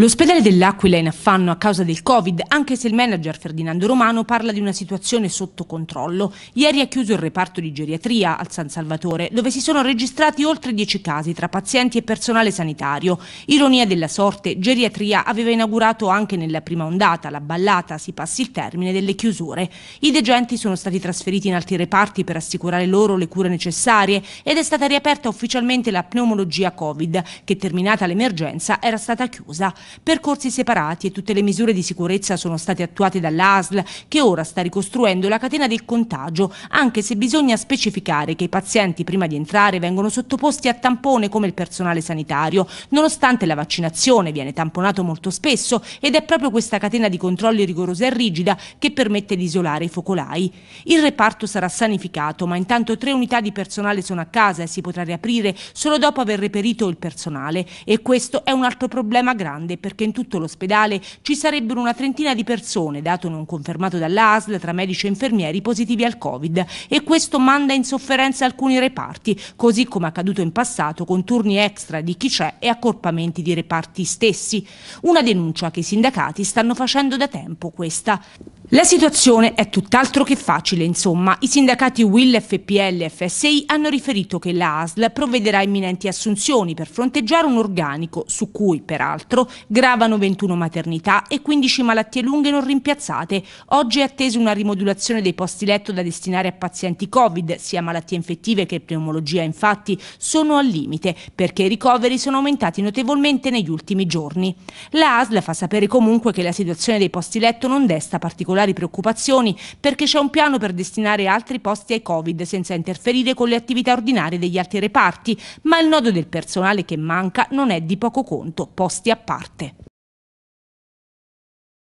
L'ospedale dell'Aquila è in affanno a causa del Covid, anche se il manager Ferdinando Romano parla di una situazione sotto controllo. Ieri ha chiuso il reparto di geriatria al San Salvatore, dove si sono registrati oltre 10 casi tra pazienti e personale sanitario. Ironia della sorte, geriatria aveva inaugurato anche nella prima ondata la ballata, si passi il termine, delle chiusure. I degenti sono stati trasferiti in altri reparti per assicurare loro le cure necessarie ed è stata riaperta ufficialmente la pneumologia Covid, che terminata l'emergenza era stata chiusa. Percorsi separati e tutte le misure di sicurezza sono state attuate dall'ASL che ora sta ricostruendo la catena del contagio, anche se bisogna specificare che i pazienti prima di entrare vengono sottoposti a tampone come il personale sanitario, nonostante la vaccinazione viene tamponato molto spesso ed è proprio questa catena di controlli rigorosa e rigida che permette di isolare i focolai. Il reparto sarà sanificato, ma intanto tre unità di personale sono a casa e si potrà riaprire solo dopo aver reperito il personale e questo è un altro problema grande perché in tutto l'ospedale ci sarebbero una trentina di persone, dato non confermato dall'ASL, tra medici e infermieri positivi al Covid e questo manda in sofferenza alcuni reparti, così come accaduto in passato con turni extra di chi c'è e accorpamenti di reparti stessi. Una denuncia che i sindacati stanno facendo da tempo questa. La situazione è tutt'altro che facile, insomma. I sindacati Will, FPL e FSI hanno riferito che la ASL provvederà a imminenti assunzioni per fronteggiare un organico su cui, peraltro, gravano 21 maternità e 15 malattie lunghe non rimpiazzate. Oggi è attesa una rimodulazione dei posti letto da destinare a pazienti Covid, sia malattie infettive che pneumologia, infatti, sono al limite perché i ricoveri sono aumentati notevolmente negli ultimi giorni. La ASL fa sapere comunque che la situazione dei posti letto non desta particolare particolari preoccupazioni perché c'è un piano per destinare altri posti ai Covid senza interferire con le attività ordinarie degli altri reparti, ma il nodo del personale che manca non è di poco conto, posti a parte.